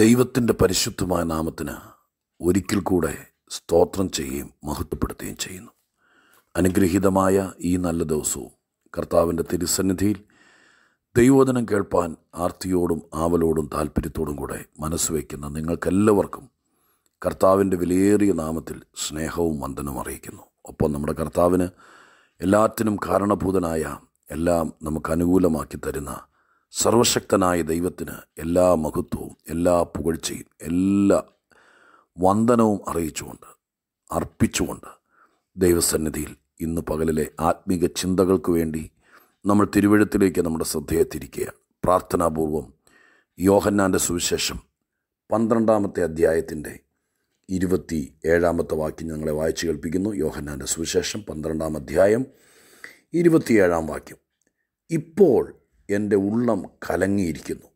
ദൈവത്തിൻ്റെ പരിശുദ്ധമായ നാമത്തിന് ഒരിക്കൽ കൂടെ സ്തോത്രം ചെയ്യുകയും മഹത്വപ്പെടുത്തുകയും ചെയ്യുന്നു അനുഗ്രഹീതമായ ഈ നല്ല ദിവസവും കർത്താവിൻ്റെ തിരുസന്നിധിയിൽ ദൈവോധനം കേൾപ്പാൻ ആർത്തിയോടും ആവലോടും താല്പര്യത്തോടും കൂടെ മനസ്സ് വയ്ക്കുന്ന നിങ്ങൾക്കെല്ലാവർക്കും കർത്താവിൻ്റെ വിലയേറിയ നാമത്തിൽ സ്നേഹവും വന്ദനവും അറിയിക്കുന്നു ഒപ്പം നമ്മുടെ കർത്താവിന് എല്ലാത്തിനും കാരണഭൂതനായ എല്ലാം നമുക്ക് അനുകൂലമാക്കി തരുന്ന സർവശക്തനായ ദൈവത്തിന് എല്ലാ മഹത്വവും എല്ലാ പുകഴ്ചയും എല്ലാ വന്ദനവും അറിയിച്ചുകൊണ്ട് അർപ്പിച്ചുകൊണ്ട് ദൈവസന്നിധിയിൽ ഇന്ന് പകലിലെ ആത്മീക ചിന്തകൾക്ക് വേണ്ടി നമ്മൾ തിരുവഴുത്തിലേക്ക് നമ്മുടെ ശ്രദ്ധയെ തിരിക്കുക പ്രാർത്ഥനാപൂർവം യോഹന്നാൻ്റെ സുവിശേഷം പന്ത്രണ്ടാമത്തെ അധ്യായത്തിൻ്റെ ഇരുപത്തി ഏഴാമത്തെ വാക്യം ഞങ്ങളെ വായിച്ചു കേൾപ്പിക്കുന്നു യോഹന്നാൻ്റെ സുവിശേഷം പന്ത്രണ്ടാം അധ്യായം ഇരുപത്തിയേഴാം വാക്യം ഇപ്പോൾ എൻ്റെ ഉള്ളം കലങ്ങിയിരിക്കുന്നു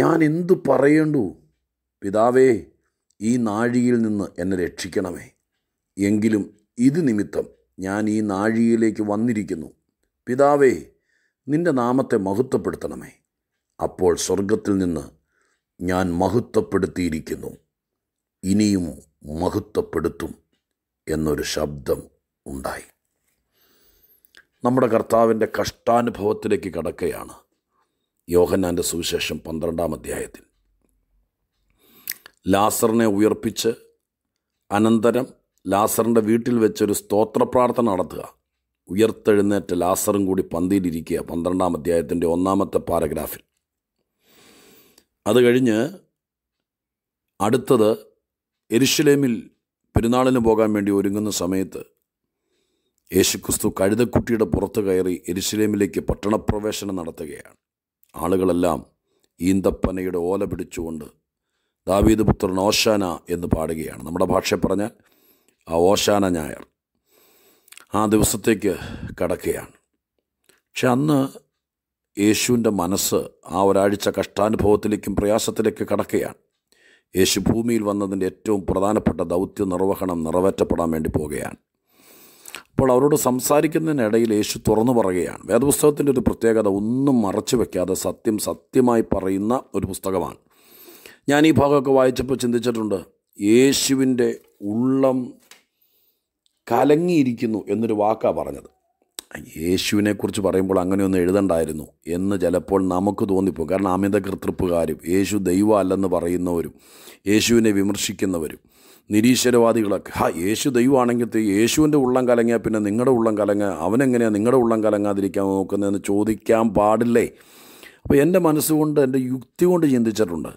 ഞാൻ എന്തു പറയേണ്ടു പിതാവേ ഈ നാഴിയിൽ നിന്ന് എന്നെ രക്ഷിക്കണമേ എങ്കിലും ഇത് നിമിത്തം ഞാൻ ഈ നാഴിയിലേക്ക് വന്നിരിക്കുന്നു പിതാവേ നിൻ്റെ നാമത്തെ മഹത്വപ്പെടുത്തണമേ അപ്പോൾ സ്വർഗത്തിൽ നിന്ന് ഞാൻ മഹത്വപ്പെടുത്തിയിരിക്കുന്നു ഇനിയും മഹത്വപ്പെടുത്തും എന്നൊരു ശബ്ദം ഉണ്ടായി നമ്മുടെ കർത്താവിൻ്റെ കഷ്ടാനുഭവത്തിലേക്ക് കടക്കുകയാണ് യോഹന്നാൻ്റെ സുവിശേഷം പന്ത്രണ്ടാം അധ്യായത്തിൽ ലാസറിനെ ഉയർപ്പിച്ച് അനന്തരം ലാസറിൻ്റെ വീട്ടിൽ വെച്ചൊരു സ്തോത്ര പ്രാർത്ഥന നടത്തുക ഉയർത്തെഴുന്നേറ്റ് ലാസറും കൂടി പന്തിയിലിരിക്കുക പന്ത്രണ്ടാം അധ്യായത്തിൻ്റെ ഒന്നാമത്തെ പാരഗ്രാഫിൽ അത് കഴിഞ്ഞ് അടുത്തത് എരുഷലേമിൽ പെരുന്നാളിന് പോകാൻ വേണ്ടി ഒരുങ്ങുന്ന സമയത്ത് യേശുക്രിസ്തു കഴുതക്കുട്ടിയുടെ പുറത്ത് കയറി എരിശിലേമിലേക്ക് പട്ടണപ്രവേശനം നടത്തുകയാണ് ആളുകളെല്ലാം ഈന്തപ്പനയുടെ ഓല പിടിച്ചുകൊണ്ട് ദാവീദ് പുത്രൻ ഓശാന എന്ന് പാടുകയാണ് നമ്മുടെ ഭാഷ പറഞ്ഞാൽ ആ ഓശാന ഞായർ ആ ദിവസത്തേക്ക് കടക്കുകയാണ് പക്ഷെ അന്ന് യേശുവിൻ്റെ മനസ്സ് ആ ഒരാഴ്ച കഷ്ടാനുഭവത്തിലേക്കും പ്രയാസത്തിലേക്ക് കടക്കുകയാണ് യേശു ഭൂമിയിൽ വന്നതിൻ്റെ ഏറ്റവും പ്രധാനപ്പെട്ട ദൗത്യ നിർവഹണം നിറവേറ്റപ്പെടാൻ വേണ്ടി പോവുകയാണ് അപ്പോൾ അവരോട് സംസാരിക്കുന്നതിനിടയിൽ യേശു തുറന്നു പറയുകയാണ് വേദപുസ്തകത്തിൻ്റെ ഒരു പ്രത്യേകത ഒന്നും മറച്ചു വയ്ക്കാതെ സത്യം സത്യമായി പറയുന്ന ഒരു പുസ്തകമാണ് ഞാൻ ഈ ഭാഗമൊക്കെ വായിച്ചപ്പോൾ ചിന്തിച്ചിട്ടുണ്ട് യേശുവിൻ്റെ ഉള്ളം കലങ്ങിയിരിക്കുന്നു എന്നൊരു വാക്കാണ് പറഞ്ഞത് യേശുവിനെക്കുറിച്ച് പറയുമ്പോൾ അങ്ങനെയൊന്നും എഴുതണ്ടായിരുന്നു എന്ന് ചിലപ്പോൾ നമുക്ക് തോന്നിപ്പോകും കാരണം അമിത കൃത്രിപ്പുകാരും യേശു അല്ലെന്ന് പറയുന്നവരും യേശുവിനെ വിമർശിക്കുന്നവരും നിരീശ്വരവാദികളൊക്കെ ഹാ യേശു ദൈവമാണെങ്കിൽ യേശുവിൻ്റെ ഉള്ളം കലങ്ങിയാൽ പിന്നെ നിങ്ങളുടെ ഉള്ളം കലങ്ങുക അവനെങ്ങനെയാണ് നിങ്ങളുടെ ഉള്ളം കലങ്ങാതിരിക്കാൻ നോക്കുന്നതെന്ന് ചോദിക്കാൻ പാടില്ലേ അപ്പോൾ എൻ്റെ മനസ്സുകൊണ്ട് എൻ്റെ യുക്തി കൊണ്ട് ചിന്തിച്ചിട്ടുണ്ട്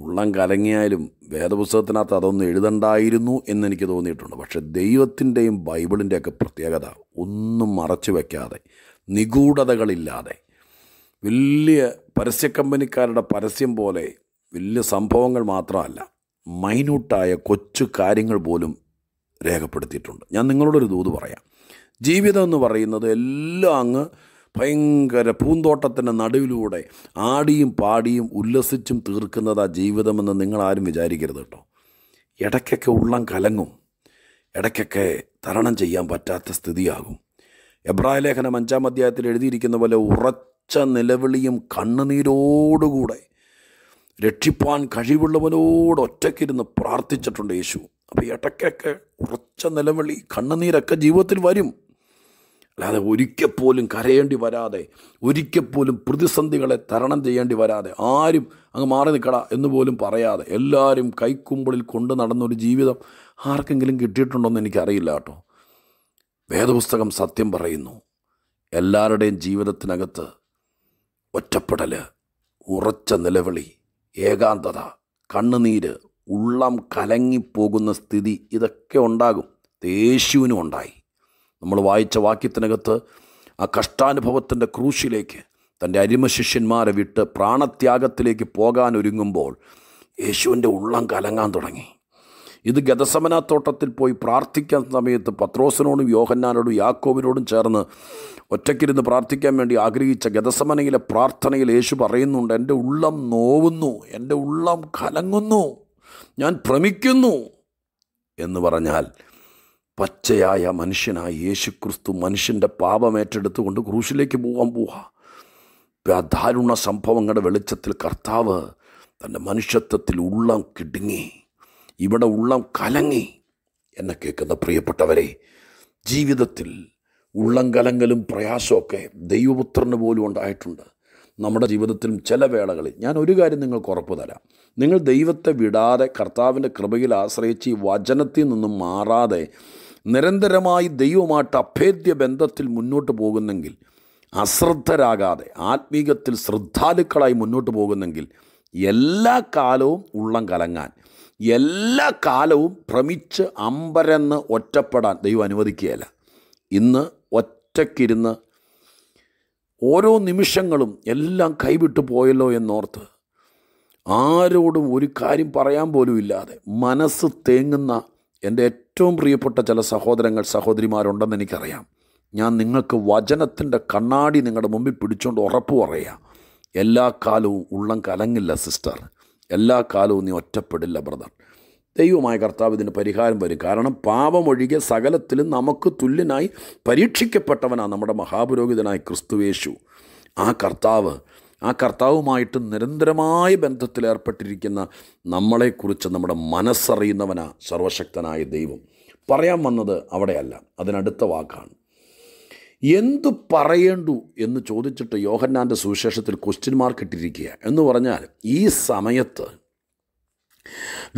ഉള്ളം കലങ്ങിയാലും വേദപുസ്തകത്തിനകത്ത് അതൊന്നും എഴുതണ്ടായിരുന്നു എന്നെനിക്ക് തോന്നിയിട്ടുണ്ട് പക്ഷേ ദൈവത്തിൻ്റെയും ബൈബിളിൻ്റെയൊക്കെ പ്രത്യേകത ഒന്നും മറച്ചു വയ്ക്കാതെ നിഗൂഢതകളില്ലാതെ വലിയ പരസ്യ കമ്പനിക്കാരുടെ പരസ്യം പോലെ വലിയ സംഭവങ്ങൾ മാത്രമല്ല മൈന്യൂട്ടായ കൊച്ചു കാര്യങ്ങൾ പോലും രേഖപ്പെടുത്തിയിട്ടുണ്ട് ഞാൻ നിങ്ങളോടൊരു ദൂത് പറയാം ജീവിതം എന്ന് പറയുന്നത് എല്ലാം അങ്ങ് ഭയങ്കര പൂന്തോട്ടത്തിൻ്റെ നടുവിലൂടെ ആടിയും പാടിയും ഉല്ലസിച്ചും തീർക്കുന്നതാ ജീവിതമെന്ന് നിങ്ങളാരും വിചാരിക്കരുത് കേട്ടോ ഇടയ്ക്കൊക്കെ ഉള്ളം കലങ്ങും ഇടയ്ക്കൊക്കെ തരണം ചെയ്യാൻ പറ്റാത്ത സ്ഥിതിയാകും എബ്രാഹിം ലേഖനം അഞ്ചാം അധ്യായത്തിൽ എഴുതിയിരിക്കുന്ന പോലെ ഉറച്ച നിലവിളിയും കണ്ണുനീരോടുകൂടെ രക്ഷിപ്പാൻ കഴിവുള്ളവനോട് ഒറ്റയ്ക്കിരുന്ന് പ്രാർത്ഥിച്ചിട്ടുണ്ട് യേശു അപ്പോൾ ഇടയ്ക്കൊക്കെ ഉറച്ച നിലവിളി കണ്ണുനീരൊക്കെ ജീവിതത്തിൽ വരും അല്ലാതെ ഒരിക്കൽ പോലും കരയേണ്ടി വരാതെ ഒരിക്കൽ പോലും പ്രതിസന്ധികളെ തരണം ചെയ്യേണ്ടി വരാതെ ആരും അങ്ങ് മാറി നിൽക്കട എന്ന് പോലും പറയാതെ എല്ലാവരും കൈക്കുമ്പിളിൽ കൊണ്ട് നടന്നൊരു ജീവിതം ആർക്കെങ്കിലും എന്ന് എനിക്കറിയില്ല കേട്ടോ വേദപുസ്തകം സത്യം പറയുന്നു എല്ലാവരുടെയും ജീവിതത്തിനകത്ത് ഒറ്റപ്പെടൽ ഉറച്ച നിലവിളി ഏകാന്തത കണ്ണുനീര് ഉള്ളം കലങ്ങിപ്പോകുന്ന സ്ഥിതി ഇതൊക്കെ ഉണ്ടാകും യേശുവിനും ഉണ്ടായി നമ്മൾ വായിച്ച വാക്യത്തിനകത്ത് ആ കഷ്ടാനുഭവത്തിൻ്റെ ക്രൂശിലേക്ക് തൻ്റെ അരിമശിഷ്യന്മാരെ വിട്ട് പ്രാണത്യാഗത്തിലേക്ക് പോകാൻ ഒരുങ്ങുമ്പോൾ യേശുവിൻ്റെ ഉള്ളം കലങ്ങാൻ തുടങ്ങി ഇത് ഗതസമനാത്തോട്ടത്തിൽ പോയി പ്രാർത്ഥിക്കാൻ സമയത്ത് പത്രോസിനോടും യോഹന്നാനോടും യാക്കോവിനോടും ചേർന്ന് ഒറ്റയ്ക്കിരുന്ന് പ്രാർത്ഥിക്കാൻ വേണ്ടി ആഗ്രഹിച്ച ഗതസമനയിലെ പ്രാർത്ഥനയിൽ യേശു പറയുന്നുണ്ട് എൻ്റെ ഉള്ളം നോവുന്നു എൻ്റെ ഉള്ളം കലങ്ങുന്നു ഞാൻ ഭ്രമിക്കുന്നു എന്ന് പറഞ്ഞാൽ പച്ചയായ മനുഷ്യനായ യേശു ക്രിസ്തു മനുഷ്യൻ്റെ പാപമേറ്റെടുത്തുകൊണ്ട് ക്രൂശിലേക്ക് പോകാൻ ആ ദാരുണ സംഭവങ്ങളുടെ വെളിച്ചത്തിൽ കർത്താവ് തൻ്റെ മനുഷ്യത്വത്തിൽ ഉള്ളം കിടുങ്ങി ഇവിടെ ഉള്ളം കലങ്ങി എന്നെ കേൾക്കുന്ന പ്രിയപ്പെട്ടവരെ ജീവിതത്തിൽ ഉള്ളം കലങ്ങലും പ്രയാസമൊക്കെ ദൈവപുത്രന് പോലും ഉണ്ടായിട്ടുണ്ട് നമ്മുടെ ജീവിതത്തിലും ചില വേളകളിൽ ഞാൻ ഒരു കാര്യം നിങ്ങൾക്ക് ഉറപ്പ് തരാം നിങ്ങൾ ദൈവത്തെ വിടാതെ കർത്താവിൻ്റെ കൃപയിൽ ആശ്രയിച്ച് ഈ വചനത്തിൽ നിന്നും മാറാതെ നിരന്തരമായി ദൈവമായിട്ട് അഭേദ്യ ബന്ധത്തിൽ മുന്നോട്ട് പോകുന്നെങ്കിൽ അശ്രദ്ധരാകാതെ ആത്മീകത്തിൽ ശ്രദ്ധാലുക്കളായി മുന്നോട്ട് പോകുന്നെങ്കിൽ എല്ലാ കാലവും ഉള്ളം കലങ്ങാൻ എല്ലാ കാലവും ഭ്രമിച്ച് അമ്പരന്ന് ഒറ്റപ്പെടാൻ ദൈവം അനുവദിക്കുകയല്ല ഇന്ന് ഒറ്റക്കിരുന്ന് ഓരോ നിമിഷങ്ങളും എല്ലാം കൈവിട്ടു പോയല്ലോ എന്നോർത്ത് ആരോടും ഒരു കാര്യം പറയാൻ പോലും ഇല്ലാതെ മനസ്സ് തേങ്ങുന്ന എൻ്റെ ഏറ്റവും പ്രിയപ്പെട്ട ചില സഹോദരങ്ങൾ സഹോദരിമാരുണ്ടെന്ന് എനിക്കറിയാം ഞാൻ നിങ്ങൾക്ക് വചനത്തിൻ്റെ കണ്ണാടി നിങ്ങളുടെ മുമ്പിൽ പിടിച്ചുകൊണ്ട് ഉറപ്പ് പറയാം എല്ലാ കാലവും ഉള്ളം കലങ്ങില്ല സിസ്റ്റർ എല്ലാ കാലവും നീ ഒറ്റപ്പെടില്ല ബ്രദർ ദൈവമായ കർത്താവ് ഇതിന് പരിഹാരം വരും കാരണം പാപമൊഴികെ സകലത്തിലും നമുക്ക് തുല്യനായി പരീക്ഷിക്കപ്പെട്ടവനാണ് നമ്മുടെ മഹാപുരോഹിതനായ ക്രിസ്തുവേശു ആ കർത്താവ് ആ കർത്താവുമായിട്ട് നിരന്തരമായ ബന്ധത്തിലേർപ്പെട്ടിരിക്കുന്ന നമ്മളെക്കുറിച്ച് നമ്മുടെ മനസ്സറിയുന്നവനാണ് സർവശക്തനായ ദൈവം പറയാൻ വന്നത് അവിടെയല്ല അതിനടുത്ത വാക്കാണ് എന്തു പറയേണ്ടു എന്ന് ചോദിച്ചിട്ട് യോഹന്നാൻ്റെ സുവിശേഷത്തിൽ ക്വസ്റ്റ്യൻ മാർക്ക് ഇട്ടിരിക്കുക എന്ന് പറഞ്ഞാൽ ഈ സമയത്ത്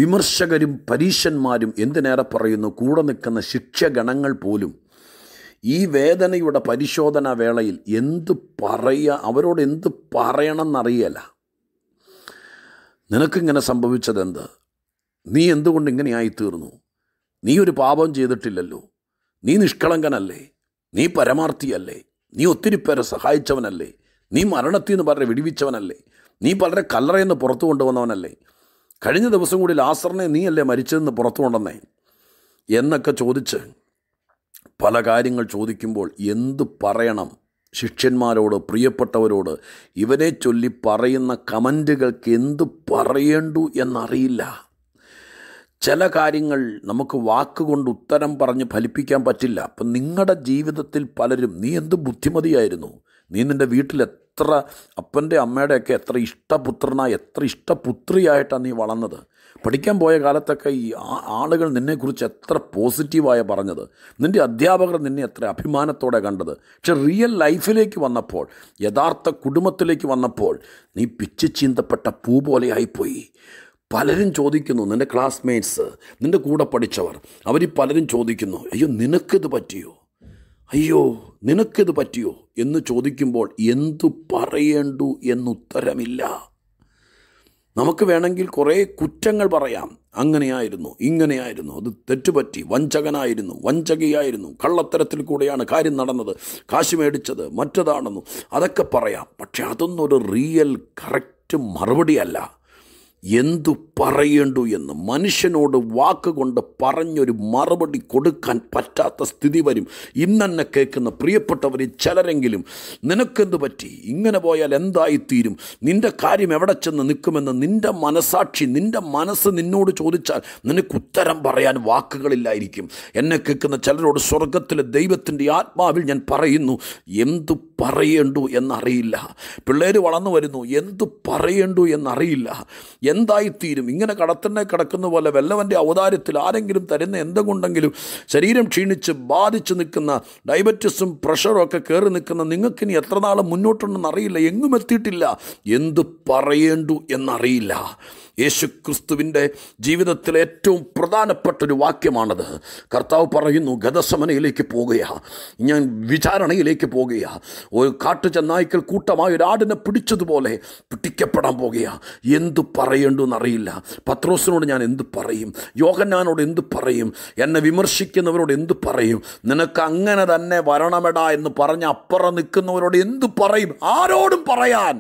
വിമർശകരും പരീശന്മാരും എന്തിനേറെ പറയുന്നു കൂടെ നിൽക്കുന്ന ശിക്ഷഗണങ്ങൾ പോലും ഈ വേദനയുടെ പരിശോധനാ വേളയിൽ എന്ത് പറയുക അവരോട് എന്ത് പറയണമെന്നറിയല നിനക്കിങ്ങനെ സംഭവിച്ചതെന്ത് നീ എന്തുകൊണ്ട് ഇങ്ങനെയായിത്തീർന്നു നീ ഒരു പാപം ചെയ്തിട്ടില്ലല്ലോ നീ നിഷ്കളങ്കനല്ലേ നീ പരമാർത്ഥിയല്ലേ നീ ഒത്തിരി പേരെ സഹായിച്ചവനല്ലേ നീ മരണത്തിൽ നിന്ന് പലരെ വിടിവിച്ചവനല്ലേ നീ പലരെ കല്ലറയെന്ന് പുറത്തു കൊണ്ടുവന്നവനല്ലേ കഴിഞ്ഞ ദിവസം കൂടി ലാസറിനെ നീയല്ലേ മരിച്ചതെന്ന് പുറത്തു കൊണ്ടുവന്നേ എന്നൊക്കെ ചോദിച്ച് പല കാര്യങ്ങൾ ചോദിക്കുമ്പോൾ എന്ത് പറയണം ശിഷ്യന്മാരോട് പ്രിയപ്പെട്ടവരോട് ഇവരെ ചൊല്ലി പറയുന്ന കമൻറ്റുകൾക്ക് എന്ത് പറയേണ്ടു എന്നറിയില്ല ചില കാര്യങ്ങൾ നമുക്ക് വാക്കുകൊണ്ട് ഉത്തരം പറഞ്ഞ് ഫലിപ്പിക്കാൻ പറ്റില്ല അപ്പം നിങ്ങളുടെ ജീവിതത്തിൽ പലരും നീ എന്ത് ബുദ്ധിമതിയായിരുന്നു നീ നിൻ്റെ വീട്ടിൽ എത്ര അപ്പൻ്റെ അമ്മയുടെയൊക്കെ എത്ര ഇഷ്ടപുത്രനായി എത്ര ഇഷ്ടപുത്രിയായിട്ടാണ് നീ വളർന്നത് പഠിക്കാൻ പോയ കാലത്തൊക്കെ ഈ ആളുകൾ നിന്നെക്കുറിച്ച് എത്ര പോസിറ്റീവായ പറഞ്ഞത് നിൻ്റെ അധ്യാപകർ നിന്നെ എത്ര അഭിമാനത്തോടെ കണ്ടത് പക്ഷെ റിയൽ ലൈഫിലേക്ക് വന്നപ്പോൾ യഥാർത്ഥ കുടുംബത്തിലേക്ക് വന്നപ്പോൾ നീ പിച്ചു ചീന്തപ്പെട്ട പൂ പോലെയായിപ്പോയി പലരും ചോദിക്കുന്നു നിൻ്റെ ക്ലാസ്മേറ്റ്സ് നിൻ്റെ കൂടെ പഠിച്ചവർ അവർ പലരും ചോദിക്കുന്നു അയ്യോ നിനക്കിത് പറ്റിയോ അയ്യോ നിനക്കിത് പറ്റിയോ എന്ന് ചോദിക്കുമ്പോൾ എന്തു പറയേണ്ടു എന്നുത്തരമില്ല നമുക്ക് വേണമെങ്കിൽ കുറേ കുറ്റങ്ങൾ പറയാം അങ്ങനെയായിരുന്നു ഇങ്ങനെയായിരുന്നു അത് തെറ്റുപറ്റി വഞ്ചകനായിരുന്നു വഞ്ചകിയായിരുന്നു കള്ളത്തരത്തിൽ കൂടെയാണ് കാര്യം നടന്നത് കാശ് മേടിച്ചത് മറ്റതാണെന്നു അതൊക്കെ പറയാം പക്ഷെ അതൊന്നും ഒരു റിയൽ കറക്റ്റ് മറുപടിയല്ല എന്തു പറയേണ്ടു എന്ന് മനുഷ്യനോട് വാക്കുകൊണ്ട് പറഞ്ഞൊരു മറുപടി കൊടുക്കാൻ പറ്റാത്ത സ്ഥിതി വരും ഇന്നെന്നെ കേൾക്കുന്ന പ്രിയപ്പെട്ടവരിൽ ചിലരെങ്കിലും നിനക്കെന്തു പറ്റി ഇങ്ങനെ പോയാൽ എന്തായിത്തീരും നിൻ്റെ കാര്യം എവിടെ ചെന്ന് നിൽക്കുമെന്ന് നിൻ്റെ മനസാക്ഷി നിൻ്റെ മനസ്സ് നിന്നോട് ചോദിച്ചാൽ നിനക്ക് ഉത്തരം പറയാൻ വാക്കുകളില്ലായിരിക്കും എന്നെ കേൾക്കുന്ന ചിലരോട് സ്വർഗത്തിലെ ദൈവത്തിൻ്റെ ആത്മാവിൽ ഞാൻ പറയുന്നു എന്തു പറയേണ്ടു എന്നറിയില്ല പിള്ളേർ വളർന്നു വരുന്നു എന്തു പറയേണ്ടു എന്നറിയില്ല എന്തായിത്തീരും ഇങ്ങനെ കടത്തന്നെ കിടക്കുന്ന പോലെ വല്ലവൻ്റെ അവതാരത്തിൽ ആരെങ്കിലും തരുന്ന എന്തുകൊണ്ടെങ്കിലും ശരീരം ക്ഷീണിച്ച് ബാധിച്ച് നിൽക്കുന്ന ഡയബറ്റീസും പ്രഷറും ഒക്കെ കയറി നിൽക്കുന്ന നിങ്ങൾക്കിനി എത്ര നാൾ മുന്നോട്ടുണ്ടെന്ന് അറിയില്ല എങ്ങും എത്തിയിട്ടില്ല എന്തു പറയേണ്ടു എന്നറിയില്ല ക്രിസ്തുവിൻ്റെ ജീവിതത്തിൽ ഏറ്റവും പ്രധാനപ്പെട്ട ഒരു വാക്യമാണത് കർത്താവ് പറയുന്നു ഗതസമനയിലേക്ക് പോകുക ഞാൻ വിചാരണയിലേക്ക് പോകുക ഒരു കാട്ടു ചെന്നായ്ക്കൾ കൂട്ടമായ ഒരാടിനെ പിടിച്ചതുപോലെ പിടിക്കപ്പെടാൻ പോകുക എന്തു പറയേണ്ടു എന്നറിയില്ല പത്രോസിനോട് ഞാൻ എന്തു പറയും യോഗനാനോട് എന്തു പറയും എന്നെ വിമർശിക്കുന്നവരോട് എന്തു പറയും നിനക്ക് അങ്ങനെ തന്നെ വരണമെടാ എന്ന് പറഞ്ഞ് അപ്പുറം നിൽക്കുന്നവരോട് എന്തു പറയും ആരോടും പറയാൻ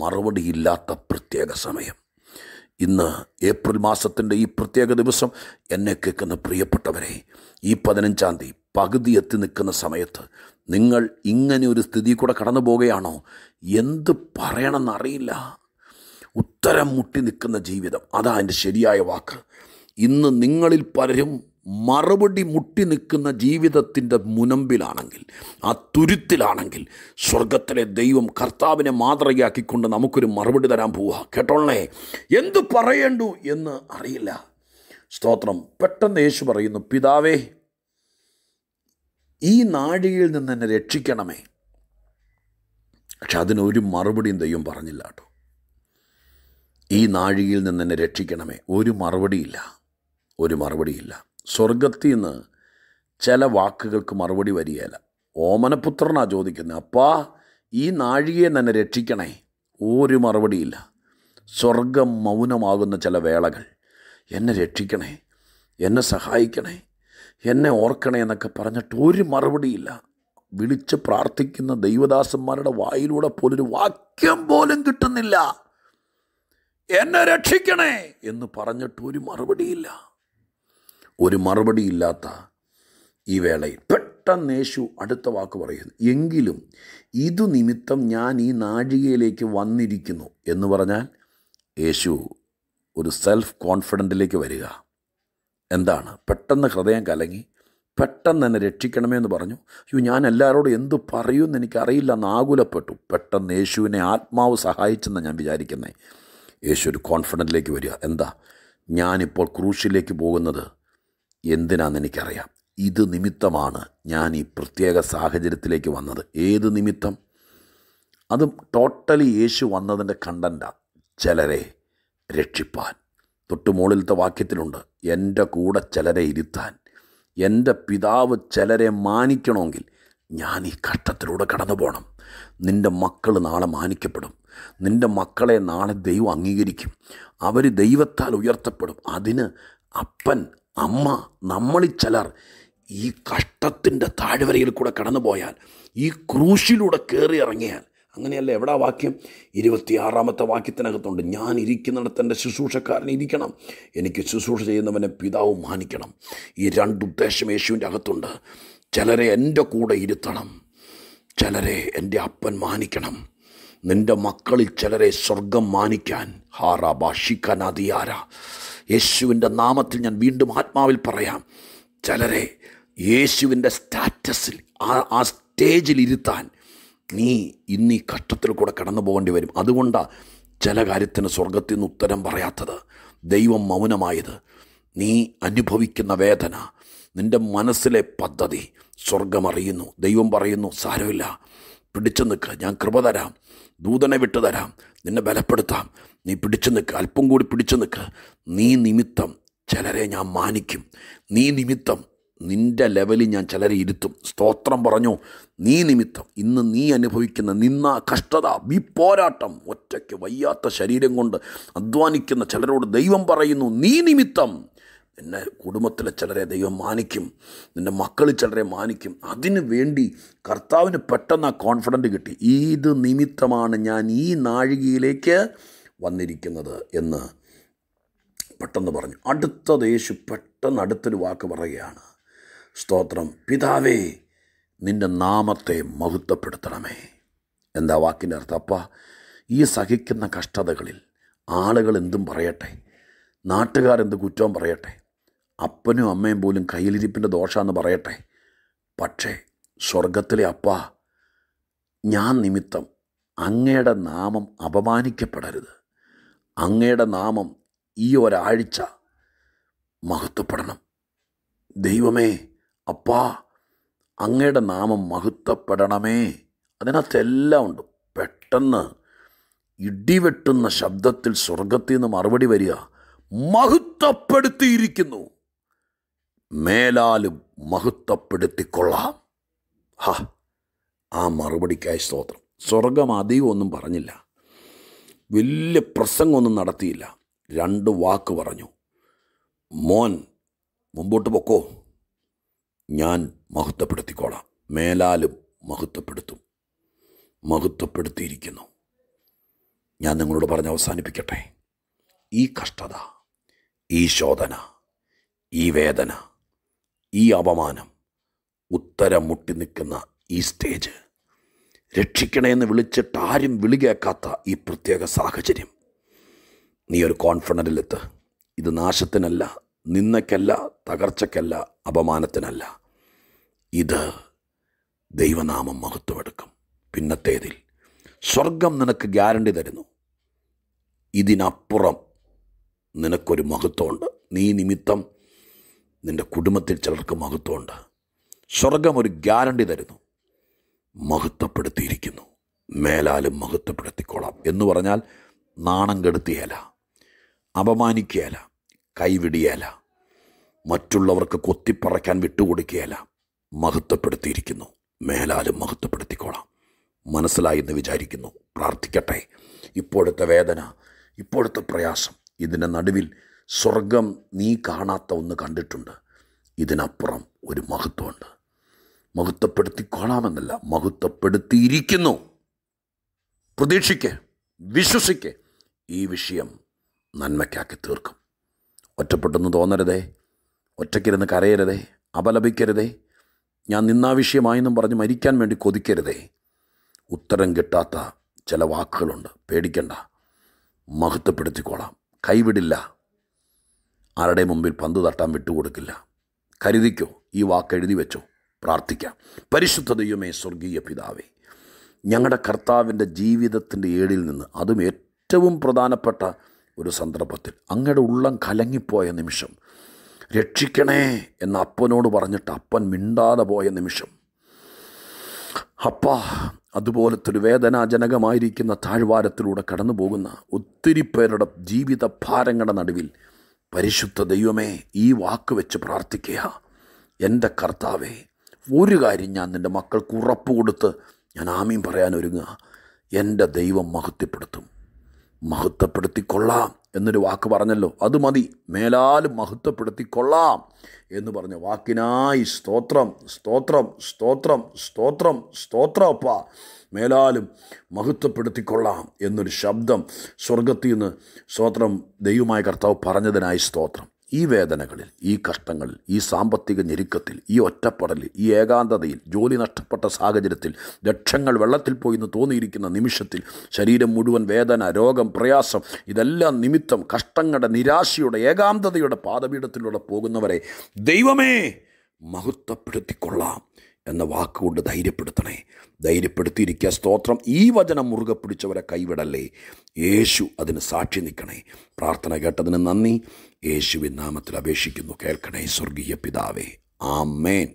മറുപടിയില്ലാത്ത പ്രത്യേക സമയം ഇന്ന് ഏപ്രിൽ മാസത്തിൻ്റെ ഈ പ്രത്യേക ദിവസം എന്നെ കേൾക്കുന്ന പ്രിയപ്പെട്ടവരെ ഈ പതിനഞ്ചാം തീയതി പകുതി എത്തി നിൽക്കുന്ന സമയത്ത് നിങ്ങൾ ഇങ്ങനെ ഒരു സ്ഥിതി കൂടെ കടന്നു പോവുകയാണോ എന്ത് പറയണമെന്നറിയില്ല ഉത്തരം മുട്ടി നിൽക്കുന്ന ജീവിതം അതാ എൻ്റെ ശരിയായ വാക്ക് ഇന്ന് നിങ്ങളിൽ പലരും മറുപടി മുട്ടി നിൽക്കുന്ന ജീവിതത്തിൻ്റെ മുനമ്പിലാണെങ്കിൽ ആ തുരുത്തിലാണെങ്കിൽ സ്വർഗത്തിലെ ദൈവം കർത്താവിനെ മാതൃകയാക്കിക്കൊണ്ട് നമുക്കൊരു മറുപടി തരാൻ പോവുക കേട്ടോളേ എന്തു പറയേണ്ടു എന്ന് അറിയില്ല സ്തോത്രം പെട്ടെന്ന് യേശു പറയുന്നു പിതാവേ ഈ നാഴികയിൽ നിന്ന് എന്നെ രക്ഷിക്കണമേ പക്ഷെ അതിനൊരു മറുപടിയും ദൈവം പറഞ്ഞില്ല കേട്ടോ ഈ നാഴികയിൽ നിന്ന് എന്നെ രക്ഷിക്കണമേ ഒരു മറുപടിയില്ല ഒരു മറുപടിയില്ല സ്വർഗത്തിൽ നിന്ന് ചില വാക്കുകൾക്ക് മറുപടി വരികയില്ല ഓമനപുത്രനാ ചോദിക്കുന്നത് അപ്പാ ഈ നാഴികയെ തന്നെ രക്ഷിക്കണേ ഒരു മറുപടിയില്ല സ്വർഗം മൗനമാകുന്ന ചില വേളകൾ എന്നെ രക്ഷിക്കണേ എന്നെ സഹായിക്കണേ എന്നെ ഓർക്കണേ എന്നൊക്കെ പറഞ്ഞിട്ട് ഒരു മറുപടിയില്ല വിളിച്ച് പ്രാർത്ഥിക്കുന്ന ദൈവദാസന്മാരുടെ വായിലൂടെ പോലൊരു വാക്യം പോലും കിട്ടുന്നില്ല എന്നെ രക്ഷിക്കണേ എന്ന് പറഞ്ഞിട്ട് ഒരു മറുപടിയില്ല ഒരു മറുപടിയില്ലാത്ത ഈ വേളയിൽ പെട്ടെന്ന് യേശു അടുത്ത വാക്ക് പറയുന്നു എങ്കിലും ഇതു നിമിത്തം ഞാൻ ഈ നാഴികയിലേക്ക് വന്നിരിക്കുന്നു എന്ന് പറഞ്ഞാൽ യേശു ഒരു സെൽഫ് കോൺഫിഡൻറ്റിലേക്ക് വരിക എന്താണ് പെട്ടെന്ന് ഹൃദയം കലങ്ങി പെട്ടെന്ന് എന്നെ രക്ഷിക്കണമേ എന്ന് പറഞ്ഞു അയ്യോ ഞാൻ എല്ലാവരോടും എന്ത് പറയുമെന്ന് എനിക്കറിയില്ല എന്ന് ആകുലപ്പെട്ടു പെട്ടെന്ന് യേശുവിനെ ആത്മാവ് സഹായിച്ചെന്നാണ് ഞാൻ വിചാരിക്കുന്നത് യേശു ഒരു കോൺഫിഡൻറ്റിലേക്ക് വരിക എന്താ ഞാനിപ്പോൾ ക്രൂശിലേക്ക് പോകുന്നത് എന്തിനാണെന്നെനിക്കറിയാം ഇത് നിമിത്തമാണ് ഞാൻ ഈ പ്രത്യേക സാഹചര്യത്തിലേക്ക് വന്നത് ഏത് നിമിത്തം അതും ടോട്ടലി യേശു വന്നതിൻ്റെ കണ്ടൻറ്റാണ് ചിലരെ രക്ഷിപ്പാൻ തൊട്ട് വാക്യത്തിലുണ്ട് എൻ്റെ കൂടെ ചിലരെ ഇരുത്താൻ എൻ്റെ പിതാവ് ചിലരെ മാനിക്കണമെങ്കിൽ ഞാൻ ഈ കഷ്ടത്തിലൂടെ കടന്നു പോകണം നിൻ്റെ മക്കൾ നാളെ മാനിക്കപ്പെടും നിൻ്റെ മക്കളെ നാളെ ദൈവം അംഗീകരിക്കും അവർ ദൈവത്താൽ ഉയർത്തപ്പെടും അതിന് അപ്പൻ അമ്മ നമ്മളിൽ ചിലർ ഈ കഷ്ടത്തിൻ്റെ താഴ്വരയിൽ കൂടെ കടന്നു പോയാൽ ഈ ക്രൂശിലൂടെ കയറി ഇറങ്ങിയാൽ അങ്ങനെയല്ല എവിടാ വാക്യം ഇരുപത്തിയാറാമത്തെ വാക്യത്തിനകത്തുണ്ട് ഞാൻ ഇരിക്കുന്നിടത്ത് എൻ്റെ ശുശ്രൂഷക്കാരൻ ഇരിക്കണം എനിക്ക് ശുശ്രൂഷ ചെയ്യുന്നവനെ പിതാവ് മാനിക്കണം ഈ രണ്ടുദ്ദേശം യേശുവിൻ്റെ അകത്തുണ്ട് ചിലരെ എൻ്റെ കൂടെ ഇരുത്തണം ചിലരെ എൻ്റെ അപ്പൻ മാനിക്കണം നിൻ്റെ മക്കളിൽ ചിലരെ സ്വർഗം മാനിക്കാൻ ഹാറാ ബാഷിക്കനദിയാര യേശുവിൻ്റെ നാമത്തിൽ ഞാൻ വീണ്ടും ആത്മാവിൽ പറയാം ചിലരെ യേശുവിൻ്റെ സ്റ്റാറ്റസിൽ ആ ആ സ്റ്റേജിൽ ഇരുത്താൻ നീ ഇന്ന് ഈ കഷ്ടത്തിൽ കൂടെ കടന്നു പോകേണ്ടി വരും അതുകൊണ്ടാണ് ചില കാര്യത്തിന് സ്വർഗത്തിൽ നിന്ന് ഉത്തരം പറയാത്തത് ദൈവം മൗനമായത് നീ അനുഭവിക്കുന്ന വേദന നിൻ്റെ മനസ്സിലെ പദ്ധതി സ്വർഗമറിയുന്നു ദൈവം പറയുന്നു സാരമില്ല പിടിച്ചു നിൽക്കുക ഞാൻ കൃപ തരാം ദൂതനെ വിട്ടുതരാം നിന്നെ ബലപ്പെടുത്താം നീ പിടിച്ചു നിൽക്ക് അല്പം കൂടി പിടിച്ചു നിൽക്ക് നീ നിമിത്തം ചിലരെ ഞാൻ മാനിക്കും നീ നിമിത്തം നിൻ്റെ ലെവലിൽ ഞാൻ ചിലരെ ഇരുത്തും സ്തോത്രം പറഞ്ഞു നീ നിമിത്തം ഇന്ന് നീ അനുഭവിക്കുന്ന നിന്ന കഷ്ടത ഈ പോരാട്ടം ഒറ്റയ്ക്ക് വയ്യാത്ത ശരീരം കൊണ്ട് അധ്വാനിക്കുന്ന ചിലരോട് ദൈവം പറയുന്നു നീ നിമിത്തം നിന്നെ കുടുംബത്തിലെ ചിലരെ ദൈവം മാനിക്കും നിൻ്റെ മക്കൾ ചിലരെ മാനിക്കും അതിനു വേണ്ടി കർത്താവിന് പെട്ടെന്ന് ആ കോൺഫിഡൻറ്റ് കിട്ടി ഇത് നിമിത്തമാണ് ഞാൻ ഈ നാഴികയിലേക്ക് വന്നിരിക്കുന്നത് എന്ന് പെട്ടെന്ന് പറഞ്ഞു അടുത്ത ദേശു പെട്ടെന്ന് അടുത്തൊരു വാക്ക് പറയുകയാണ് സ്തോത്രം പിതാവേ നിൻ്റെ നാമത്തെ മഹത്വപ്പെടുത്തണമേ എന്താ വാക്കിൻ്റെ അർത്ഥം അപ്പ ഈ സഹിക്കുന്ന കഷ്ടതകളിൽ ആളുകൾ എന്തും പറയട്ടെ നാട്ടുകാരെന്ത് കുറ്റവും പറയട്ടെ അപ്പനും അമ്മയും പോലും കയ്യിലിരിപ്പിൻ്റെ ദോഷമെന്ന് പറയട്ടെ പക്ഷേ സ്വർഗത്തിലെ അപ്പ ഞാൻ നിമിത്തം അങ്ങയുടെ നാമം അപമാനിക്കപ്പെടരുത് അങ്ങയുടെ നാമം ഈ ഒരാഴ്ച മഹത്വപ്പെടണം ദൈവമേ അപ്പാ അങ്ങയുടെ നാമം മഹത്വപ്പെടണമേ അതിനകത്തെല്ലാം ഉണ്ട് പെട്ടെന്ന് ഇടിവെട്ടുന്ന ശബ്ദത്തിൽ സ്വർഗത്തിൽ നിന്ന് മറുപടി വരിക മഹത്വപ്പെടുത്തിയിരിക്കുന്നു മേലാലും മഹത്വപ്പെടുത്തിക്കൊള്ളാം ഹ ആ മറുപടിക്കായി സ്തോത്രം സ്വർഗം അധികമൊന്നും പറഞ്ഞില്ല വലിയ പ്രസംഗമൊന്നും നടത്തിയില്ല രണ്ട് വാക്ക് പറഞ്ഞു മോൻ മുമ്പോട്ട് പൊക്കോ ഞാൻ മഹത്വപ്പെടുത്തിക്കോളാം മേലാലും മഹത്വപ്പെടുത്തും മഹത്വപ്പെടുത്തിയിരിക്കുന്നു ഞാൻ നിങ്ങളോട് പറഞ്ഞ് അവസാനിപ്പിക്കട്ടെ ഈ കഷ്ടത ഈ ശോധന ഈ വേദന ഈ അപമാനം ഉത്തരം മുട്ടി നിൽക്കുന്ന ഈ സ്റ്റേജ് രക്ഷിക്കണേന്ന് വിളിച്ചിട്ട് ആരും വിളി കേൾക്കാത്ത ഈ പ്രത്യേക സാഹചര്യം നീ ഒരു കോൺഫിഡൻറ്റിലെത്ത് ഇത് നാശത്തിനല്ല നിന്നയ്ക്കല്ല തകർച്ചയ്ക്കല്ല അപമാനത്തിനല്ല ഇത് ദൈവനാമം മഹത്വമെടുക്കും പിന്നത്തേതിൽ സ്വർഗം നിനക്ക് ഗ്യാരണ്ടി തരുന്നു ഇതിനപ്പുറം നിനക്കൊരു മഹത്വമുണ്ട് നീ നിമിത്തം നിൻ്റെ കുടുംബത്തിൽ ചിലർക്ക് മഹത്വമുണ്ട് സ്വർഗം ഒരു ഗ്യാരണ്ടി തരുന്നു മഹത്വപ്പെടുത്തിയിരിക്കുന്നു മേലാലും മഹത്വപ്പെടുത്തിക്കോളാം എന്ന് പറഞ്ഞാൽ നാണം കെടുത്തിയല അപമാനിക്കുകയല്ല കൈവിടിയേല മറ്റുള്ളവർക്ക് കൊത്തിപ്പറയ്ക്കാൻ വിട്ടുകൊടുക്കുകയല മഹത്വപ്പെടുത്തിയിരിക്കുന്നു മേലാലും മഹത്വപ്പെടുത്തിക്കോളാം മനസ്സിലായി എന്ന് വിചാരിക്കുന്നു പ്രാർത്ഥിക്കട്ടെ ഇപ്പോഴത്തെ വേദന ഇപ്പോഴത്തെ പ്രയാസം ഇതിൻ്റെ നടുവിൽ സ്വർഗം നീ കാണാത്ത ഒന്ന് കണ്ടിട്ടുണ്ട് ഇതിനപ്പുറം ഒരു മഹത്വമുണ്ട് മഹത്വപ്പെടുത്തി കാണാമെന്നല്ല മഹത്വപ്പെടുത്തിയിരിക്കുന്നു പ്രതീക്ഷിക്കെ വിശ്വസിക്ക് ഈ വിഷയം നന്മയ്ക്കാക്കി തീർക്കും ഒറ്റപ്പെട്ടെന്ന് തോന്നരുതേ ഒറ്റയ്ക്കിരുന്ന് കരയരുതേ അപലപിക്കരുതേ ഞാൻ നിന്നാ വിഷയമായെന്നും പറഞ്ഞ് മരിക്കാൻ വേണ്ടി കൊതിക്കരുതേ ഉത്തരം കിട്ടാത്ത ചില വാക്കുകളുണ്ട് പേടിക്കണ്ട മഹത്വപ്പെടുത്തിക്കോളാം കൈവിടില്ല ആരുടെ മുമ്പിൽ പന്ത് തട്ടാൻ വിട്ടുകൊടുക്കില്ല കരുതിക്കോ ഈ വാക്ക് എഴുതി വെച്ചോ പ്രാർത്ഥിക്കാം പരിശുദ്ധ ദൈവമേ സ്വർഗീയ പിതാവേ ഞങ്ങളുടെ കർത്താവിൻ്റെ ജീവിതത്തിൻ്റെ ഏടിൽ നിന്ന് അതും ഏറ്റവും പ്രധാനപ്പെട്ട ഒരു സന്ദർഭത്തിൽ അങ്ങയുടെ ഉള്ളം കലങ്ങിപ്പോയ നിമിഷം രക്ഷിക്കണേ എന്ന് അപ്പനോട് പറഞ്ഞിട്ട് അപ്പൻ മിണ്ടാതെ പോയ നിമിഷം അപ്പ അതുപോലത്തെ ഒരു വേദനാജനകമായിരിക്കുന്ന താഴ്വാരത്തിലൂടെ കടന്നു പോകുന്ന ഒത്തിരി പേരുടെ ജീവിത ഭാരങ്ങളുടെ നടുവിൽ പരിശുദ്ധ ദൈവമേ ഈ വാക്ക് വെച്ച് പ്രാർത്ഥിക്കുക എൻ്റെ കർത്താവേ ഒരു കാര്യം ഞാൻ നിൻ്റെ മക്കൾക്ക് ഉറപ്പ് കൊടുത്ത് ഞാൻ ആമീൻ പറയാൻ ഒരുങ്ങുക എൻ്റെ ദൈവം മഹത്വപ്പെടുത്തും മഹത്വപ്പെടുത്തിക്കൊള്ളാം എന്നൊരു വാക്ക് പറഞ്ഞല്ലോ അത് മതി മേലാലും മഹത്വപ്പെടുത്തിക്കൊള്ളാം എന്ന് പറഞ്ഞ വാക്കിനായി സ്തോത്രം സ്തോത്രം സ്തോത്രം സ്തോത്രം സ്തോത്രപ്പ മേലാലും മഹത്വപ്പെടുത്തിക്കൊള്ളാം എന്നൊരു ശബ്ദം സ്വർഗത്തിൽ നിന്ന് സ്തോത്രം ദൈവമായ കർത്താവ് പറഞ്ഞതിനായി സ്തോത്രം ഈ വേദനകളിൽ ഈ കഷ്ടങ്ങളിൽ ഈ സാമ്പത്തിക ഞെരുക്കത്തിൽ ഈ ഒറ്റപ്പെടലിൽ ഈ ഏകാന്തതയിൽ ജോലി നഷ്ടപ്പെട്ട സാഹചര്യത്തിൽ ലക്ഷങ്ങൾ വെള്ളത്തിൽ പോയിന്ന് തോന്നിയിരിക്കുന്ന നിമിഷത്തിൽ ശരീരം മുഴുവൻ വേദന രോഗം പ്രയാസം ഇതെല്ലാം നിമിത്തം കഷ്ടങ്ങളുടെ നിരാശയുടെ ഏകാന്തതയുടെ പാതപീഠത്തിലൂടെ പോകുന്നവരെ ദൈവമേ മഹത്വപ്പെടുത്തിക്കൊള്ളാം എന്ന വാക്കുകൊണ്ട് ധൈര്യപ്പെടുത്തണേ ധൈര്യപ്പെടുത്തിയിരിക്കുക സ്തോത്രം ഈ വചനം മുറുകെ പിടിച്ചവരെ കൈവിടല്ലേ യേശു അതിന് സാക്ഷി നിൽക്കണേ പ്രാർത്ഥന കേട്ടതിന് നന്ദി യേശുവിൻ നാമത്തിൽ അപേക്ഷിക്കുന്നു കേൾക്കണേ സ്വർഗീയ പിതാവേ ആമേൻ